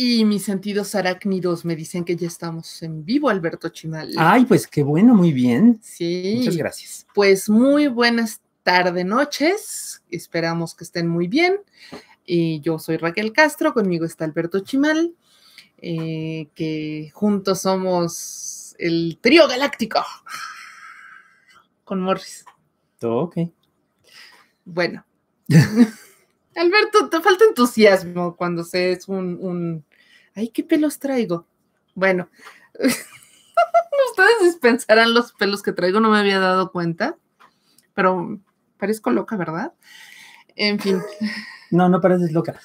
Y mis sentidos arácnidos me dicen que ya estamos en vivo, Alberto Chimal. Ay, pues qué bueno, muy bien. Sí. Muchas gracias. Pues muy buenas tardes, noches. Esperamos que estén muy bien. Y yo soy Raquel Castro, conmigo está Alberto Chimal, eh, que juntos somos el trío galáctico con Morris. Todo ok. Bueno. Alberto, te falta entusiasmo cuando se es un ay, ¿qué pelos traigo? Bueno, ustedes dispensarán los pelos que traigo, no me había dado cuenta, pero parezco loca, ¿verdad? En fin. No, no pareces loca.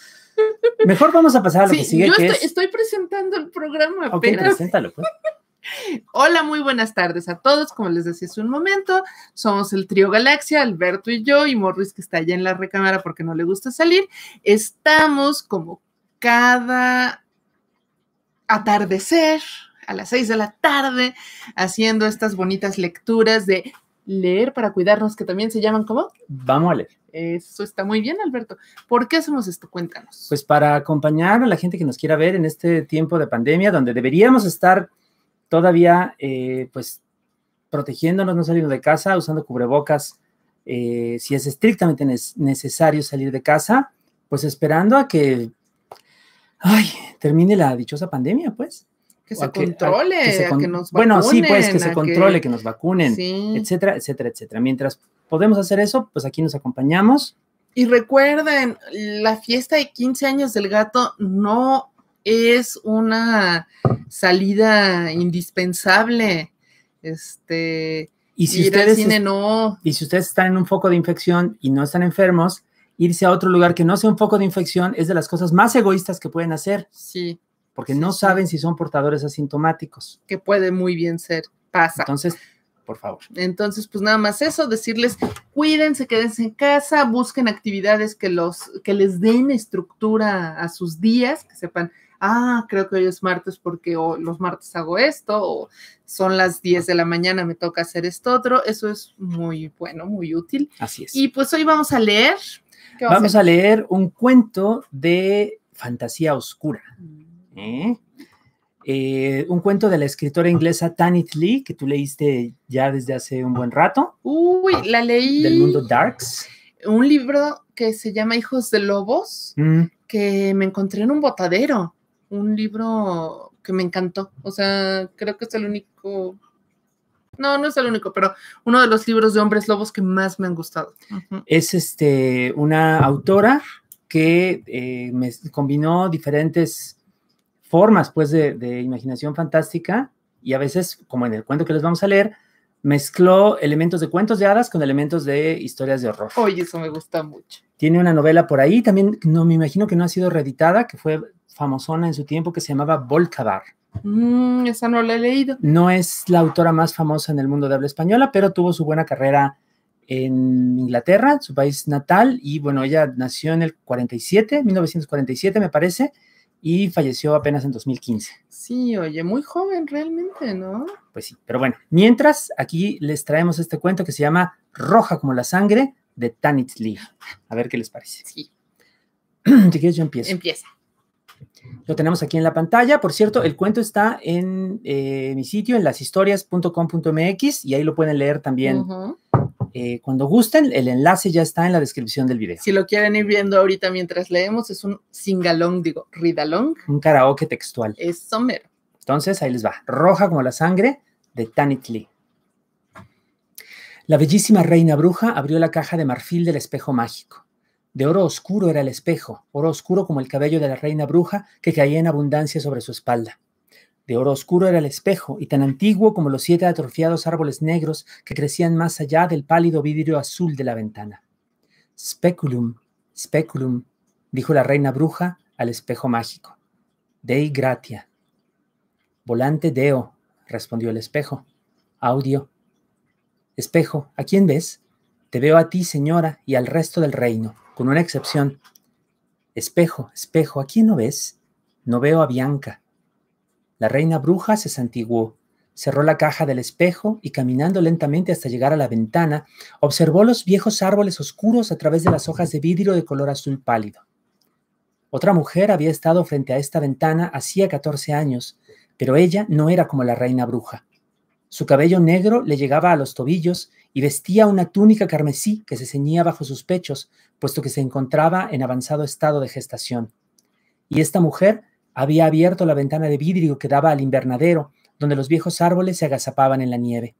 Mejor vamos a pasar a lo que sigue. Yo estoy, presentando el programa. Ok, preséntalo, pues. Hola, muy buenas tardes a todos. Como les decía hace un momento, somos el trío Galaxia, Alberto y yo, y Morris, que está allá en la recámara porque no le gusta salir. Estamos como cada atardecer a las seis de la tarde haciendo estas bonitas lecturas de leer para cuidarnos, que también se llaman como... Vamos a leer. Eso está muy bien, Alberto. ¿Por qué hacemos esto? Cuéntanos. Pues para acompañar a la gente que nos quiera ver en este tiempo de pandemia, donde deberíamos estar todavía, eh, pues, protegiéndonos, no saliendo de casa, usando cubrebocas, eh, si es estrictamente necesario salir de casa, pues esperando a que ay, termine la dichosa pandemia, pues. Que se controle, que, nos vacunen, Bueno, sí, pues que se controle, que, nos vacunen, etcétera, etcétera, etcétera. Mientras podemos hacer eso, pues aquí nos acompañamos. Y recuerden, la fiesta de 15 años del gato no es una salida indispensable. Este, y si ustedes no. Y si ustedes están en un foco de infección y no están enfermos, irse a otro lugar que no sea un foco de infección es de las cosas más egoístas que pueden hacer. Sí. Porque no saben si son portadores asintomáticos. Que puede muy bien ser, pasa. Entonces, por favor. Entonces, pues nada más eso, decirles, cuídense, quédense en casa, busquen actividades que los, que les den estructura a sus días, que sepan, ah, creo que hoy es martes porque los martes hago esto, o son las 10 de la mañana, me toca hacer esto otro. Eso es muy bueno, muy útil. Así es. Y pues hoy vamos a leer Vamos a, leer un cuento de fantasía oscura. Mm. Eh, un cuento de la escritora inglesa Tanit Lee, que tú leíste ya desde hace un buen rato. Uy, la leí. Del mundo Darks. Un libro que se llama Hijos de Lobos, mm. que me encontré en un botadero. Un libro que me encantó. O sea, creo que es el único no, no es el único, pero uno de los libros de hombres lobos que más me han gustado. Es este, una autora que eh, me combinó diferentes formas pues, de, de imaginación fantástica y a veces, como en el cuento que les vamos a leer, mezcló elementos de cuentos de hadas con elementos de historias de horror. Oye, eso me gusta mucho. Tiene una novela por ahí, también no me imagino que no ha sido reeditada, que fue famosona en su tiempo, que se llamaba Volcabar. Mm, esa no la he leído. No es la autora más famosa en el mundo de habla española, pero tuvo su buena carrera en Inglaterra, su país natal, y bueno, ella nació en el 47, 1947 me parece, y falleció apenas en 2015. Sí, oye, muy joven realmente, ¿no? Pues sí, pero bueno, mientras aquí les traemos este cuento que se llama Roja como la sangre de tanit Lee. A ver qué les parece. Sí. Si quieres, yo empiezo. Empieza. Lo tenemos aquí en la pantalla. Por cierto, el cuento está en eh, mi sitio, en lashistorias.com.mx, y ahí lo pueden leer también eh, cuando gusten. El enlace ya está en la descripción del video. Si lo quieren ir viendo ahorita mientras leemos, es un singalong, digo, ridalong. Un karaoke textual. Es somero. Entonces, ahí les va. Roja como la sangre de Tanit Lee. La bellísima reina bruja abrió la caja de marfil del espejo mágico. De oro oscuro era el espejo, oro oscuro como el cabello de la reina bruja que caía en abundancia sobre su espalda. De oro oscuro era el espejo, y tan antiguo como los siete atrofiados árboles negros que crecían más allá del pálido vidrio azul de la ventana. Speculum, speculum, dijo la reina bruja al espejo mágico. Dei gratia. Volante deo, respondió el espejo. Audio Espejo, ¿a quién ves? Te veo a ti, señora, y al resto del reino, con una excepción. Espejo, espejo, ¿a quién no ves? No veo a Bianca. La reina bruja se santiguó, cerró la caja del espejo y caminando lentamente hasta llegar a la ventana, observó los viejos árboles oscuros a través de las hojas de vidrio de color azul pálido. Otra mujer había estado frente a esta ventana hacía 14 años, pero ella no era como la reina bruja. Su cabello negro le llegaba a los tobillos y vestía una túnica carmesí que se ceñía bajo sus pechos, puesto que se encontraba en avanzado estado de gestación. Y esta mujer había abierto la ventana de vidrio que daba al invernadero, donde los viejos árboles se agazapaban en la nieve.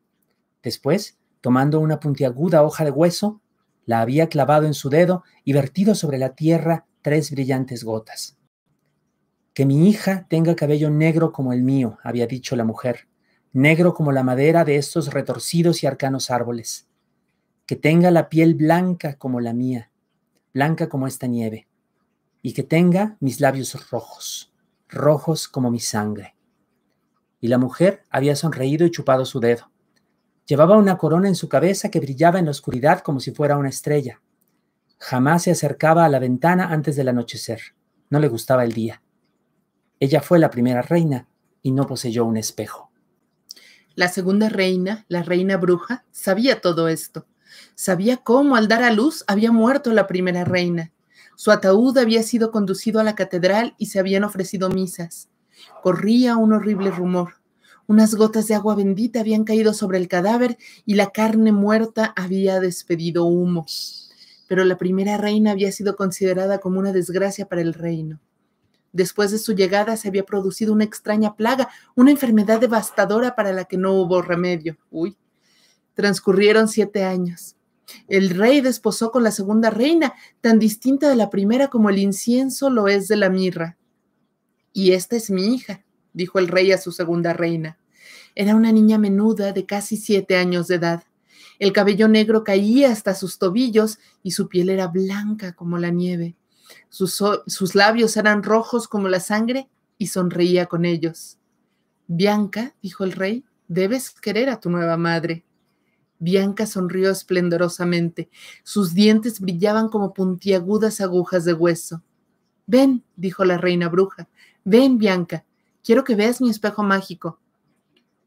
Después, tomando una puntiaguda hoja de hueso, la había clavado en su dedo y vertido sobre la tierra tres brillantes gotas. Que mi hija tenga cabello negro como el mío, había dicho la mujer negro como la madera de estos retorcidos y arcanos árboles, que tenga la piel blanca como la mía, blanca como esta nieve, y que tenga mis labios rojos, rojos como mi sangre. Y la mujer había sonreído y chupado su dedo. Llevaba una corona en su cabeza que brillaba en la oscuridad como si fuera una estrella. Jamás se acercaba a la ventana antes del anochecer. No le gustaba el día. Ella fue la primera reina y no poseyó un espejo. La segunda reina, la reina bruja, sabía todo esto. Sabía cómo al dar a luz había muerto la primera reina. Su ataúd había sido conducido a la catedral y se habían ofrecido misas. Corría un horrible rumor. Unas gotas de agua bendita habían caído sobre el cadáver y la carne muerta había despedido humo. Pero la primera reina había sido considerada como una desgracia para el reino. Después de su llegada se había producido una extraña plaga, una enfermedad devastadora para la que no hubo remedio. Uy. Transcurrieron siete años. El rey desposó con la segunda reina, tan distinta de la primera como el incienso lo es de la mirra. Y esta es mi hija, dijo el rey a su segunda reina. Era una niña menuda de casi siete años de edad. El cabello negro caía hasta sus tobillos y su piel era blanca como la nieve. Sus, labios eran rojos como la sangre y sonreía con ellos. Bianca, dijo el rey, debes querer a tu nueva madre. Bianca sonrió esplendorosamente. Sus dientes brillaban como puntiagudas agujas de hueso. Ven, dijo la reina bruja, ven, Bianca, quiero que veas mi espejo mágico.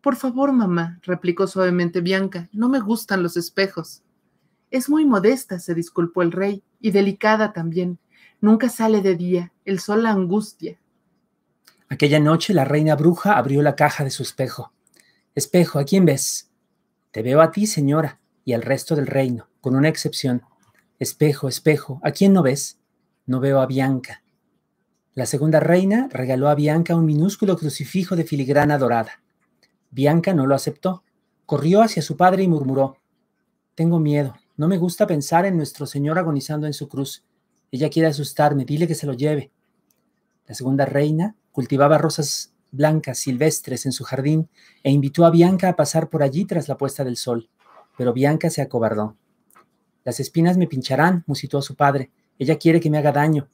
Por favor, mamá, replicó suavemente Bianca, no me gustan los espejos. Es muy modesta, se disculpó el rey, y delicada también. Nunca sale de día, el sol la angustia. Aquella noche la reina bruja abrió la caja de su espejo. Espejo, ¿a quién ves? Te veo a ti, señora, y al resto del reino, con una excepción. Espejo, espejo, ¿a quién no ves? No veo a Bianca. La segunda reina regaló a Bianca un minúsculo crucifijo de filigrana dorada. Bianca no lo aceptó. Corrió hacia su padre y murmuró, Tengo miedo, no me gusta pensar en nuestro Señor agonizando en su cruz. Ella quiere asustarme, dile que se lo lleve. La segunda reina cultivaba rosas blancas silvestres en su jardín e invitó a Bianca a pasar por allí tras la puesta del sol, pero Bianca se acobardó. Las espinas me pincharán, musitó su padre. Ella quiere que me haga daño.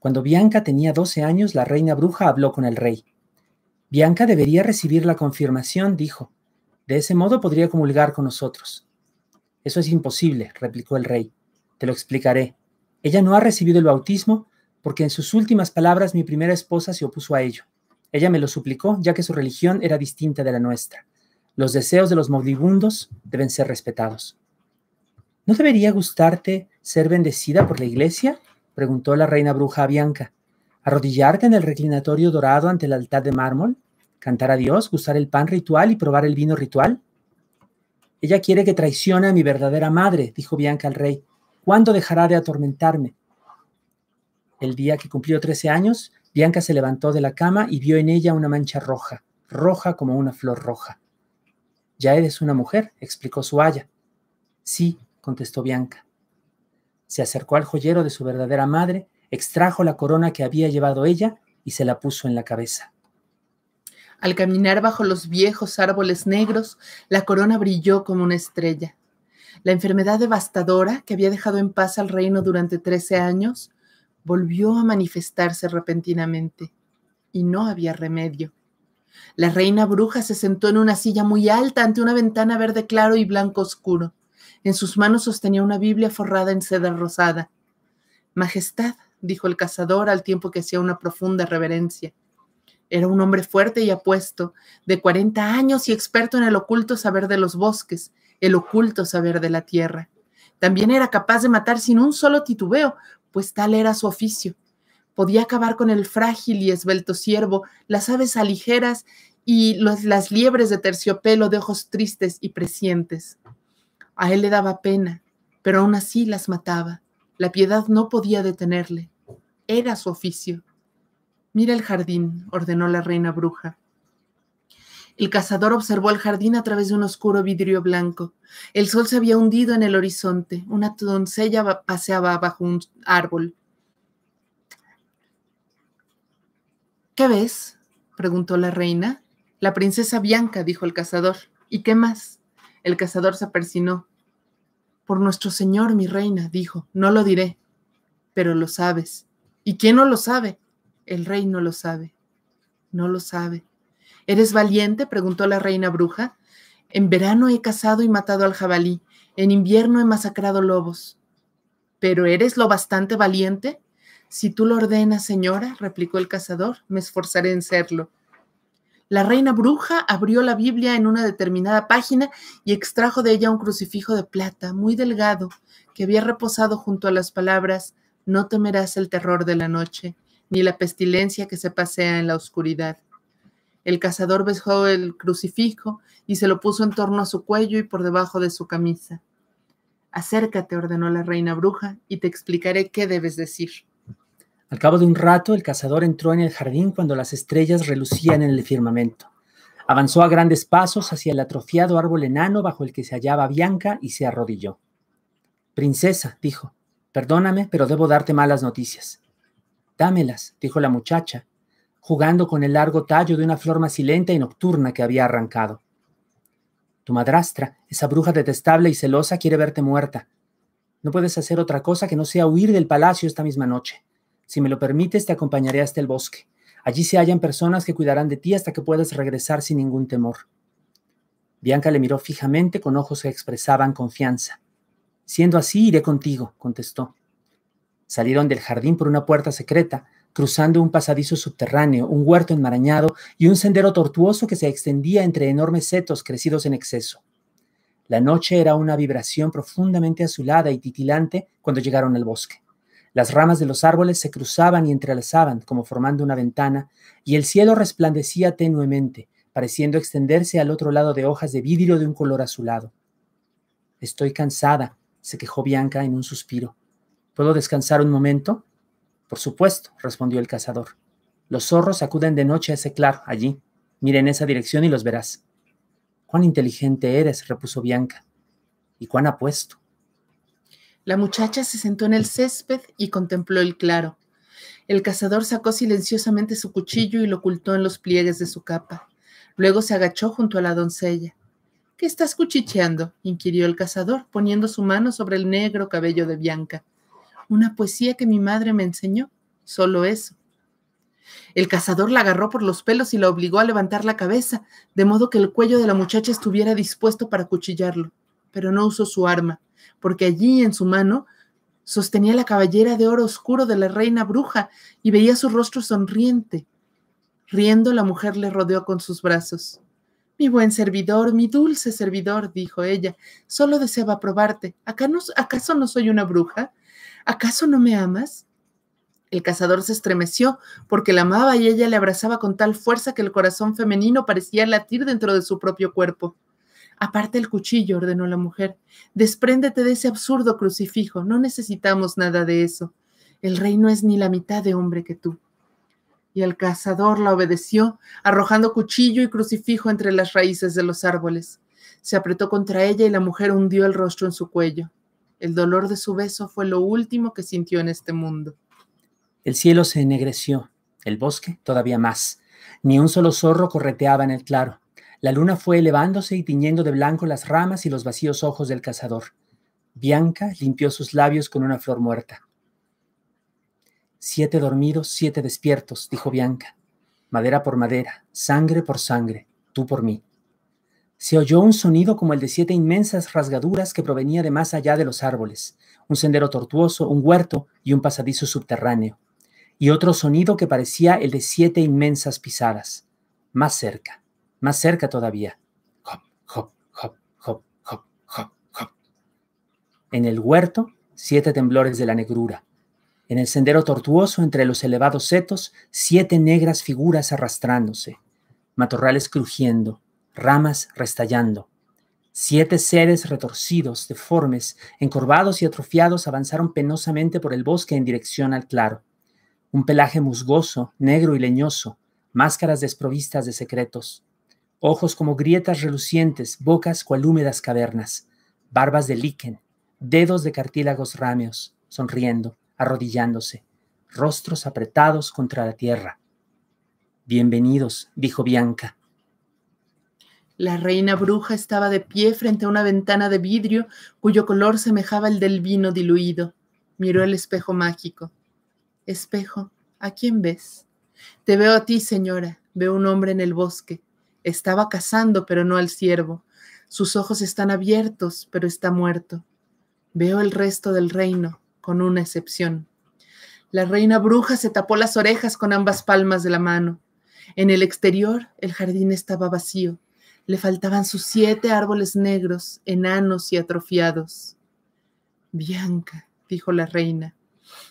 Cuando Bianca tenía 12 años, la reina bruja habló con el rey. Bianca debería recibir la confirmación, dijo. De ese modo podría comulgar con nosotros. Eso es imposible, replicó el rey. Te lo explicaré. Ella no ha recibido el bautismo porque en sus últimas palabras mi primera esposa se opuso a ello. Ella me lo suplicó ya que su religión era distinta de la nuestra. Los deseos de los moribundos deben ser respetados. ¿No debería gustarte ser bendecida por la iglesia? preguntó la reina bruja a Bianca. ¿Arrodillarte en el reclinatorio dorado ante el altar de mármol? ¿Cantar a Dios, gustar el pan ritual y probar el vino ritual? Ella quiere que traicione a mi verdadera madre, dijo Bianca al rey, ¿Cuándo dejará de atormentarme? El día que cumplió 13 años, Bianca se levantó de la cama y vio en ella una mancha roja, roja como una flor roja. Ya eres una mujer, explicó su haya. Sí, contestó Bianca. Se acercó al joyero de su verdadera madre, extrajo la corona que había llevado ella y se la puso en la cabeza. Al caminar bajo los viejos árboles negros, la corona brilló como una estrella. La enfermedad devastadora que había dejado en paz al reino durante trece años volvió a manifestarse repentinamente y no había remedio. La reina bruja se sentó en una silla muy alta ante una ventana verde claro y blanco oscuro. En sus manos sostenía una Biblia forrada en seda rosada. Majestad, dijo el cazador al tiempo que hacía una profunda reverencia. Era un hombre fuerte y apuesto, de cuarenta años y experto en el oculto saber de los bosques, el oculto saber de la tierra. También era capaz de matar sin un solo titubeo, pues tal era su oficio. Podía acabar con el frágil y esbelto ciervo, las aves aligeras y las liebres de terciopelo de ojos tristes y presientes. A él le daba pena, pero aún así las mataba. La piedad no podía detenerle. Era su oficio. Mira el jardín, ordenó la reina bruja. El cazador observó el jardín a través de un oscuro vidrio blanco. El sol se había hundido en el horizonte. Una doncella paseaba bajo un árbol. ¿Qué ves? preguntó la reina. La princesa Bianca, dijo el cazador. ¿Y qué más? El cazador se persinó. Por nuestro señor, mi reina, dijo, no lo diré, pero lo sabes. ¿Y quién no lo sabe? El rey no lo sabe. No lo sabe. ¿Eres valiente? preguntó la reina bruja. En verano he cazado y matado al jabalí, en invierno he masacrado lobos. ¿Pero eres lo bastante valiente? Si tú lo ordenas, señora, replicó el cazador, me esforzaré en serlo. La reina bruja abrió la Biblia en una determinada página y extrajo de ella un crucifijo de plata muy delgado que había reposado junto a las palabras No temerás el terror de la noche, ni la pestilencia que se pasea en la oscuridad, el cazador besó el crucifijo y se lo puso en torno a su cuello y por debajo de su camisa. Acércate, ordenó la reina bruja, y te explicaré qué debes decir. Al cabo de un rato, el cazador entró en el jardín cuando las estrellas relucían en el firmamento. Avanzó a grandes pasos hacia el atrofiado árbol enano bajo el que se hallaba Bianca y se arrodilló. Princesa, dijo, perdóname, pero debo darte malas noticias. Dámelas, dijo la muchacha, jugando con el largo tallo de una flor macilenta y nocturna que había arrancado. Tu madrastra, esa bruja detestable y celosa, quiere verte muerta. No puedes hacer otra cosa que no sea huir del palacio esta misma noche. Si me lo permites, te acompañaré hasta el bosque. Allí se hallan personas que cuidarán de ti hasta que puedas regresar sin ningún temor. Bianca le miró fijamente con ojos que expresaban confianza. Siendo así, iré contigo, contestó. Salieron del jardín por una puerta secreta cruzando un pasadizo subterráneo, un huerto enmarañado y un sendero tortuoso que se extendía entre enormes setos crecidos en exceso. La noche era una vibración profundamente azulada y titilante cuando llegaron al bosque. Las ramas de los árboles se cruzaban y entrelazaban como formando una ventana, y el cielo resplandecía tenuemente, pareciendo extenderse al otro lado de hojas de vidrio de un color azulado. Estoy cansada, se quejó Bianca en un suspiro. ¿Puedo descansar un momento? Por supuesto, respondió el cazador. Los zorros acuden de noche a ese claro, allí. Mira en esa dirección y los verás. Cuán inteligente eres, repuso Bianca. Y cuán apuesto. La muchacha se sentó en el césped y contempló el claro. El cazador sacó silenciosamente su cuchillo y lo ocultó en los pliegues de su capa. Luego se agachó junto a la doncella. ¿Qué estás cuchicheando? inquirió el cazador, poniendo su mano sobre el negro cabello de Bianca una poesía que mi madre me enseñó, solo eso. El cazador la agarró por los pelos y la obligó a levantar la cabeza, de modo que el cuello de la muchacha estuviera dispuesto para cuchillarlo, pero no usó su arma, porque allí en su mano sostenía la caballera de oro oscuro de la reina bruja y veía su rostro sonriente. Riendo, la mujer le rodeó con sus brazos. Mi buen servidor, mi dulce servidor, dijo ella, solo deseaba probarte. ¿Acaso no soy una bruja? ¿Acaso no me amas? El cazador se estremeció porque la amaba y ella le abrazaba con tal fuerza que el corazón femenino parecía latir dentro de su propio cuerpo. Aparte el cuchillo, ordenó la mujer. Despréndete de ese absurdo crucifijo. No necesitamos nada de eso. El rey no es ni la mitad de hombre que tú. Y el cazador la obedeció, arrojando cuchillo y crucifijo entre las raíces de los árboles. Se apretó contra ella y la mujer hundió el rostro en su cuello. El dolor de su beso fue lo último que sintió en este mundo. El cielo se ennegreció, el bosque todavía más. Ni un solo zorro correteaba en el claro. La luna fue elevándose y tiñendo de blanco las ramas y los vacíos ojos del cazador. Bianca limpió sus labios con una flor muerta. Siete dormidos, siete despiertos, dijo Bianca. Madera por madera, sangre por sangre, tú por mí. Se oyó un sonido como el de siete inmensas rasgaduras que provenía de más allá de los árboles, un sendero tortuoso, un huerto y un pasadizo subterráneo, y otro sonido que parecía el de siete inmensas pisadas, más cerca, más cerca todavía. Hop, hop, hop, hop, hop, hop, hop. En el huerto, siete temblores de la negrura. En el sendero tortuoso entre los elevados setos, siete negras figuras arrastrándose, matorrales crujiendo, ramas restallando. Siete seres retorcidos, deformes, encorvados y atrofiados avanzaron penosamente por el bosque en dirección al claro. Un pelaje musgoso, negro y leñoso, máscaras desprovistas de secretos, ojos como grietas relucientes, bocas cual húmedas cavernas, barbas de liquen, dedos de cartílagos rámeos, sonriendo, arrodillándose, rostros apretados contra la tierra. Bienvenidos, dijo Bianca, la reina bruja estaba de pie frente a una ventana de vidrio cuyo color semejaba el del vino diluido. Miró el espejo mágico. Espejo, ¿a quién ves? Te veo a ti, señora. Veo un hombre en el bosque. Estaba cazando, pero no al ciervo. Sus ojos están abiertos, pero está muerto. Veo el resto del reino, con una excepción. La reina bruja se tapó las orejas con ambas palmas de la mano. En el exterior, el jardín estaba vacío. Le faltaban sus siete árboles negros, enanos y atrofiados. Bianca, dijo la reina.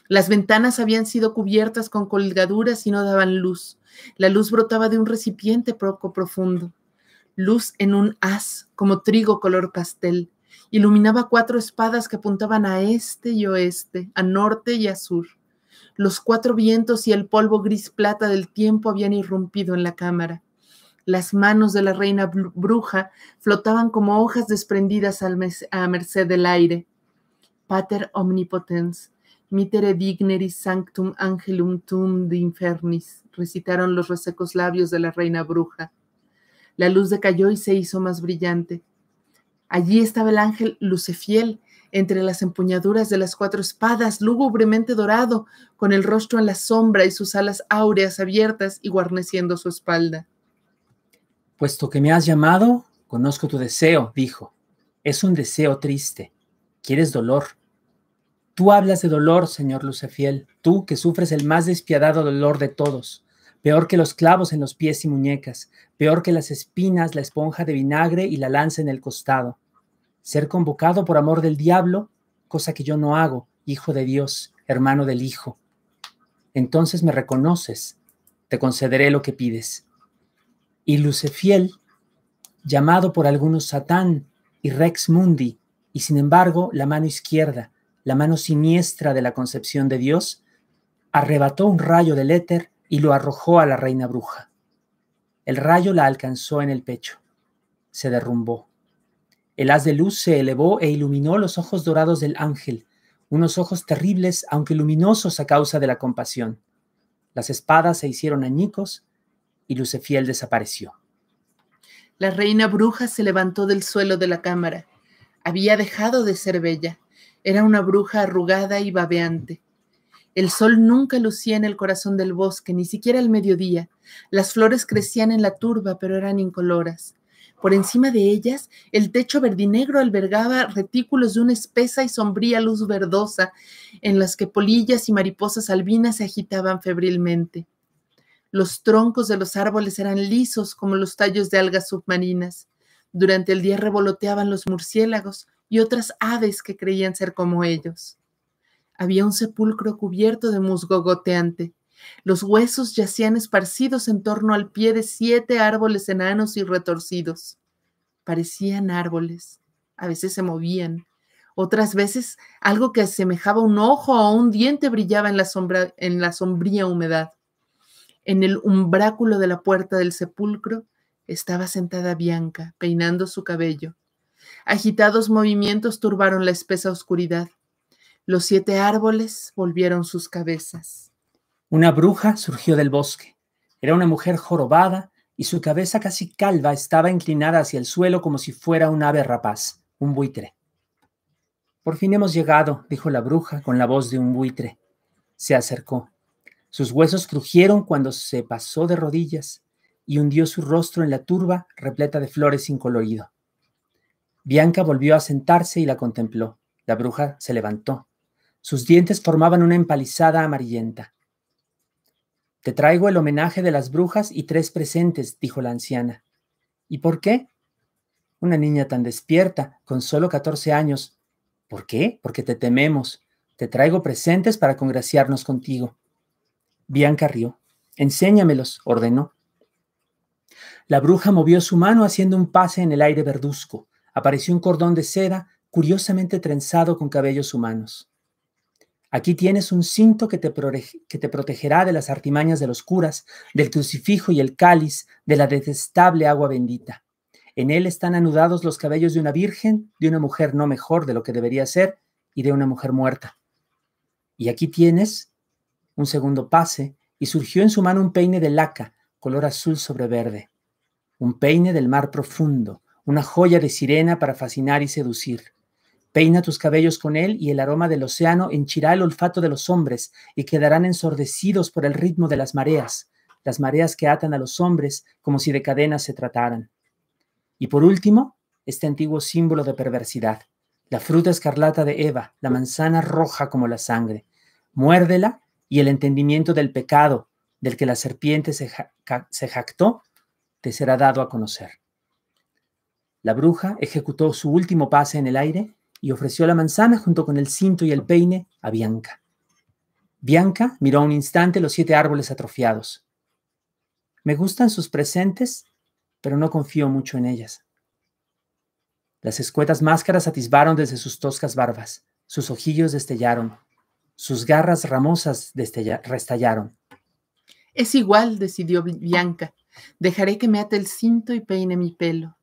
Las ventanas habían sido cubiertas con colgaduras y no daban luz. La luz brotaba de un recipiente poco profundo. Luz en un haz, como trigo color pastel. Iluminaba cuatro espadas que apuntaban a este y oeste, a norte y a sur. Los cuatro vientos y el polvo gris plata del tiempo habían irrumpido en la cámara. Las manos de la reina bruja flotaban como hojas desprendidas a merced del aire. Pater omnipotens, mitere digneris sanctum angelum tum de infernis, recitaron los resecos labios de la reina bruja. La luz decayó y se hizo más brillante. Allí estaba el ángel Lucefiel, entre las empuñaduras de las cuatro espadas, lúgubremente dorado, con el rostro en la sombra y sus alas áureas abiertas y guarneciendo su espalda. Puesto que me has llamado, conozco tu deseo, dijo. Es un deseo triste. Quieres dolor. Tú hablas de dolor, señor Lucefiel, tú que sufres el más despiadado dolor de todos, peor que los clavos en los pies y muñecas, peor que las espinas, la esponja de vinagre y la lanza en el costado. Ser convocado por amor del diablo, cosa que yo no hago, hijo de Dios, hermano del Hijo. Entonces me reconoces, te concederé lo que pides y Lucefiel, llamado por algunos Satán y Rex Mundi, y sin embargo la mano izquierda, la mano siniestra de la concepción de Dios, arrebató un rayo del éter y lo arrojó a la reina bruja. El rayo la alcanzó en el pecho. Se derrumbó. El haz de luz se elevó e iluminó los ojos dorados del ángel, unos ojos terribles aunque luminosos a causa de la compasión. Las espadas se hicieron añicos y Lucefiel desapareció. La reina bruja se levantó del suelo de la cámara. Había dejado de ser bella. Era una bruja arrugada y babeante. El sol nunca lucía en el corazón del bosque, ni siquiera al mediodía. Las flores crecían en la turba, pero eran incoloras. Por encima de ellas, el techo verdinegro albergaba retículos de una espesa y sombría luz verdosa, en las que polillas y mariposas albinas se agitaban febrilmente. Los troncos de los árboles eran lisos como los tallos de algas submarinas. Durante el día revoloteaban los murciélagos y otras aves que creían ser como ellos. Había un sepulcro cubierto de musgo goteante. Los huesos yacían esparcidos en torno al pie de siete árboles enanos y retorcidos. Parecían árboles. A veces se movían. Otras veces algo que asemejaba un ojo o un diente brillaba en la, en la sombría humedad. En el umbráculo de la puerta del sepulcro estaba sentada Bianca, peinando su cabello. Agitados movimientos turbaron la espesa oscuridad. Los siete árboles volvieron sus cabezas. Una bruja surgió del bosque. Era una mujer jorobada y su cabeza casi calva estaba inclinada hacia el suelo como si fuera un ave rapaz, un buitre. Por fin hemos llegado, dijo la bruja con la voz de un buitre. Se acercó. Sus huesos crujieron cuando se pasó de rodillas y hundió su rostro en la turba repleta de flores sin colorido. Bianca volvió a sentarse y la contempló. La bruja se levantó. Sus dientes formaban una empalizada amarillenta. Te traigo el homenaje de las brujas y tres presentes, dijo la anciana. ¿Y por qué? Una niña tan despierta, con solo 14 años. ¿Por qué? Porque te tememos. Te traigo presentes para congraciarnos contigo. Bianca rió. Enséñamelos, ordenó. La bruja movió su mano haciendo un pase en el aire verduzco. Apareció un cordón de seda curiosamente trenzado con cabellos humanos. Aquí tienes un cinto que te, que te, protegerá de las artimañas de los curas, del crucifijo y el cáliz, de la detestable agua bendita. En él están anudados los cabellos de una virgen, de una mujer no mejor de lo que debería ser y de una mujer muerta. Y aquí tienes un segundo pase y surgió en su mano un peine de laca, color azul sobre verde. Un peine del mar profundo, una joya de sirena para fascinar y seducir. Peina tus cabellos con él y el aroma del océano henchirá el olfato de los hombres y quedarán ensordecidos por el ritmo de las mareas, las mareas que atan a los hombres como si de cadenas se trataran. Y por último, este antiguo símbolo de perversidad, la fruta escarlata de Eva, la manzana roja como la sangre. Muérdela y el entendimiento del pecado del que la serpiente se, jactó te será dado a conocer. La bruja ejecutó su último pase en el aire y ofreció la manzana junto con el cinto y el peine a Bianca. Bianca miró un instante los siete árboles atrofiados. Me gustan sus presentes, pero no confío mucho en ellas. Las escuetas máscaras atisbaron desde sus toscas barbas, sus ojillos destellaron, sus garras ramosas restallaron. Es igual, decidió Bianca. Dejaré que me ate el cinto y peine mi pelo.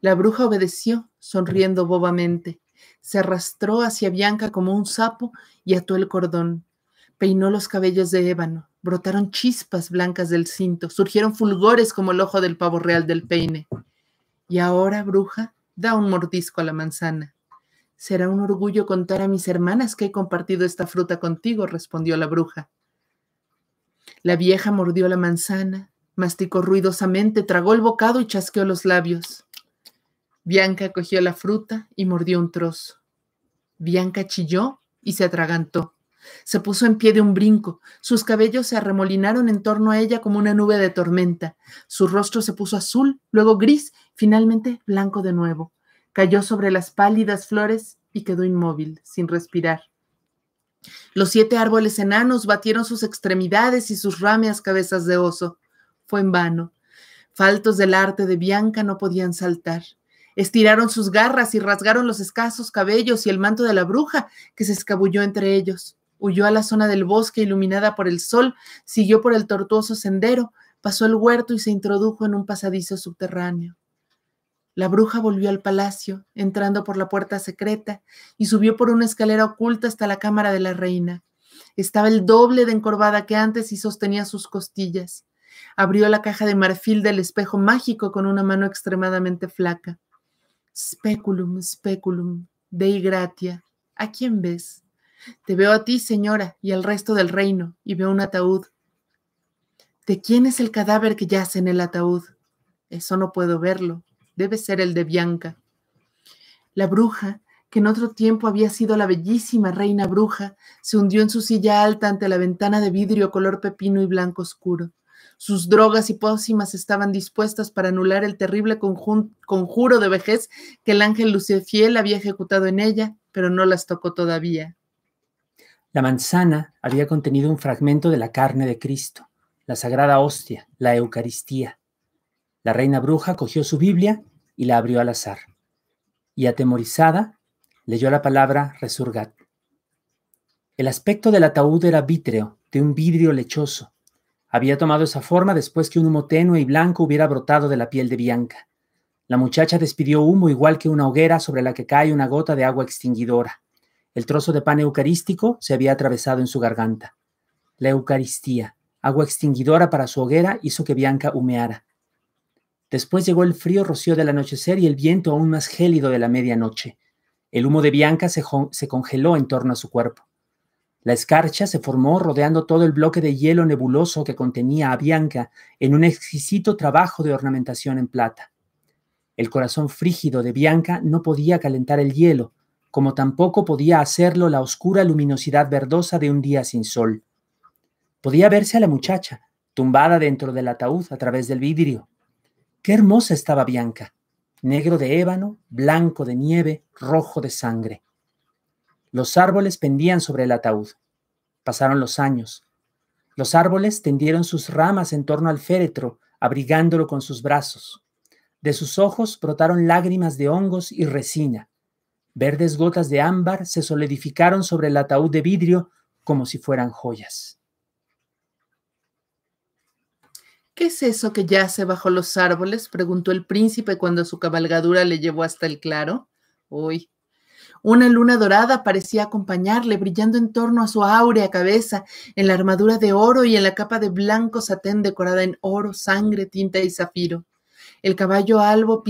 La bruja obedeció, sonriendo bobamente. Se arrastró hacia Bianca como un sapo y ató el cordón. Peinó los cabellos de ébano. Brotaron chispas blancas del cinto. Surgieron fulgores como el ojo del pavo real del peine. Y ahora, bruja, da un mordisco a la manzana. Será un orgullo contar a mis hermanas que he compartido esta fruta contigo, respondió la bruja. La vieja mordió la manzana, masticó ruidosamente, tragó el bocado y chasqueó los labios. Bianca cogió la fruta y mordió un trozo. Bianca chilló y se atragantó. Se puso en pie de un brinco, sus cabellos se arremolinaron en torno a ella como una nube de tormenta, su rostro se puso azul, luego gris, finalmente blanco de nuevo. Cayó sobre las pálidas flores y quedó inmóvil, sin respirar. Los siete árboles enanos batieron sus extremidades y sus rámeas cabezas de oso. Fue en vano. Faltos del arte de Bianca no podían saltar. Estiraron sus garras y rasgaron los escasos cabellos y el manto de la bruja, que se escabulló entre ellos. Huyó a la zona del bosque iluminada por el sol, siguió por el tortuoso sendero, pasó el huerto y se introdujo en un pasadizo subterráneo. La bruja volvió al palacio, entrando por la puerta secreta, y subió por una escalera oculta hasta la cámara de la reina. Estaba el doble de encorvada que antes y sostenía sus costillas. Abrió la caja de marfil del espejo mágico con una mano extremadamente flaca. Speculum, speculum, dei gratia. ¿A quién ves? Te veo a ti, señora, y al resto del reino, y veo un ataúd. ¿De quién es el cadáver que yace en el ataúd? Eso no puedo verlo debe ser el de Bianca. La bruja, que en otro tiempo había sido la bellísima reina bruja, se hundió en su silla alta ante la ventana de vidrio color pepino y blanco oscuro. Sus drogas y pócimas estaban dispuestas para anular el terrible conjuro de vejez que el ángel Lucifiel había ejecutado en ella, pero no las tocó todavía. La manzana había contenido un fragmento de la carne de Cristo, la sagrada hostia, la Eucaristía, la reina bruja cogió su Biblia y la abrió al azar, y atemorizada leyó la palabra resurgat. El aspecto del ataúd era vítreo, de un vidrio lechoso. Había tomado esa forma después que un humo tenue y blanco hubiera brotado de la piel de Bianca. La muchacha despidió humo igual que una hoguera sobre la que cae una gota de agua extinguidora. El trozo de pan eucarístico se había atravesado en su garganta. La Eucaristía, agua extinguidora para su hoguera, hizo que Bianca humeara. Después llegó el frío rocío del anochecer y el viento aún más gélido de la medianoche. El humo de Bianca se, se congeló en torno a su cuerpo. La escarcha se formó rodeando todo el bloque de hielo nebuloso que contenía a Bianca en un exquisito trabajo de ornamentación en plata. El corazón frígido de Bianca no podía calentar el hielo, como tampoco podía hacerlo la oscura luminosidad verdosa de un día sin sol. Podía verse a la muchacha, tumbada dentro del ataúd a través del vidrio, Qué hermosa estaba Bianca, negro de ébano, blanco de nieve, rojo de sangre. Los árboles pendían sobre el ataúd. Pasaron los años. Los árboles tendieron sus ramas en torno al féretro, abrigándolo con sus brazos. De sus ojos brotaron lágrimas de hongos y resina. Verdes gotas de ámbar se solidificaron sobre el ataúd de vidrio como si fueran joyas. ¿Qué es eso que yace bajo los árboles? preguntó el príncipe cuando su cabalgadura le llevó hasta el claro. Uy. Una luna dorada parecía acompañarle, brillando en torno a su áurea cabeza, en la armadura de oro y en la capa de blanco satén decorada en oro, sangre, tinta y zafiro. El caballo albo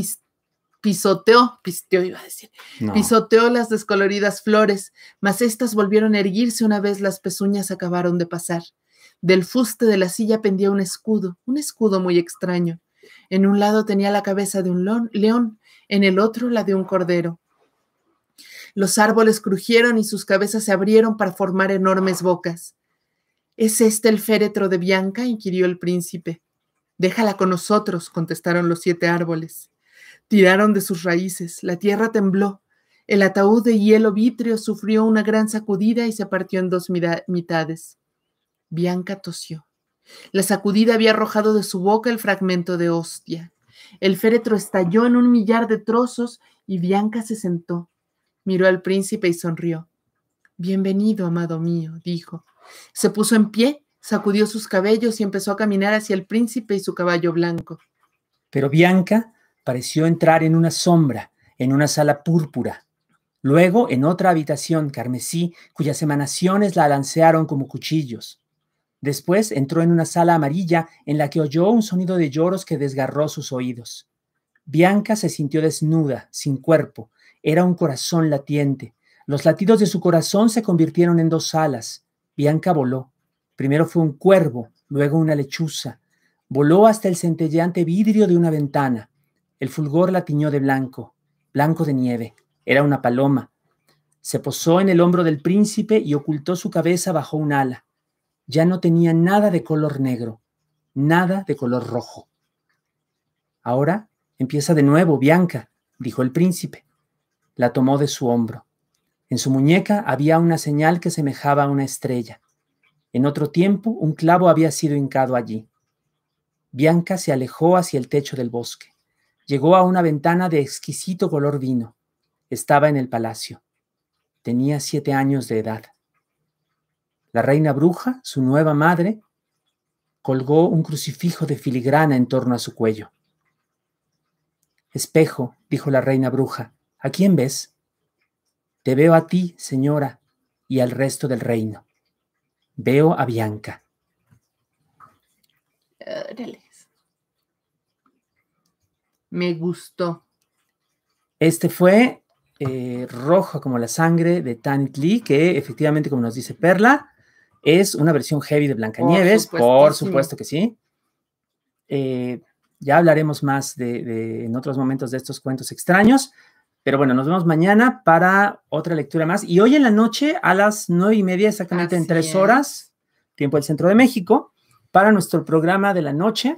pisoteó, iba a decir, pisoteó las descoloridas flores, mas éstas volvieron a erguirse una vez las pezuñas acabaron de pasar. Del fuste de la silla pendía un escudo, un escudo muy extraño. En un lado tenía la cabeza de un león, en el otro la de un cordero. Los árboles crujieron y sus cabezas se abrieron para formar enormes bocas. ¿Es este el féretro de Bianca? inquirió el príncipe. Déjala con nosotros, contestaron los siete árboles. Tiraron de sus raíces, la tierra tembló, el ataúd de hielo vítreo sufrió una gran sacudida y se partió en dos mitades. Bianca tosió. La sacudida había arrojado de su boca el fragmento de hostia. El féretro estalló en un millar de trozos y Bianca se sentó. Miró al príncipe y sonrió. Bienvenido, amado mío, dijo. Se puso en pie, sacudió sus cabellos y empezó a caminar hacia el príncipe y su caballo blanco. Pero Bianca pareció entrar en una sombra, en una sala púrpura. Luego en otra habitación carmesí, cuyas emanaciones la lancearon como cuchillos. Después entró en una sala amarilla en la que oyó un sonido de lloros que desgarró sus oídos. Bianca se sintió desnuda, sin cuerpo. Era un corazón latiente. Los latidos de su corazón se convirtieron en dos alas. Bianca voló. Primero fue un cuervo, luego una lechuza. Voló hasta el centelleante vidrio de una ventana. El fulgor la tiñó de blanco, blanco de nieve. Era una paloma. Se posó en el hombro del príncipe y ocultó su cabeza bajo un ala ya no tenía nada de color negro, nada de color rojo. Ahora empieza de nuevo, Bianca, dijo el príncipe. La tomó de su hombro. En su muñeca había una señal que semejaba a una estrella. En otro tiempo un clavo había sido hincado allí. Bianca se alejó hacia el techo del bosque. Llegó a una ventana de exquisito color vino. Estaba en el palacio. Tenía siete años de edad. La reina bruja, su nueva madre, colgó un crucifijo de filigrana en torno a su cuello. Espejo, dijo la reina bruja, ¿a quién ves? Te veo a ti, señora, y al resto del reino. Veo a Bianca. Me gustó. Este fue eh, rojo como la sangre de Tanit Lee, que efectivamente, como nos dice Perla, es una versión heavy de Blancanieves, por, supuesto que sí. Eh, ya hablaremos más de, en otros momentos de estos cuentos extraños. Pero bueno, nos vemos mañana para otra lectura más. Y hoy en la noche, a las nueve y media, exactamente en tres horas, tiempo del Centro de México, para nuestro programa de la noche,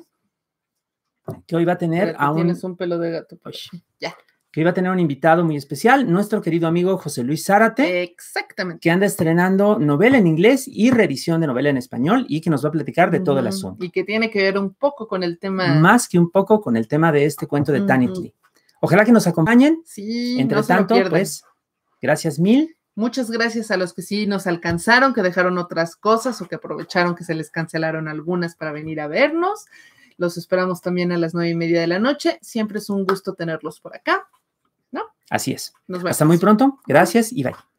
que hoy va a tener a un... Tienes un pelo de gato. Pues. Ya que iba a tener un invitado muy especial, nuestro querido amigo José Luis Zárate. Exactamente. Que anda estrenando novela en inglés y reedición de novela en español y que nos va a platicar de todo el asunto. Y que tiene que ver un poco con el tema. Más que un poco con el tema de este cuento de Ojalá que nos acompañen. Sí, entre tanto, pues, gracias mil. Muchas gracias a los que sí nos alcanzaron, que dejaron otras cosas o que aprovecharon que se les cancelaron algunas para venir a vernos. Los esperamos también a las nueve y media de la noche. Siempre es un gusto tenerlos por acá. Así es. Hasta muy pronto. Gracias y bye.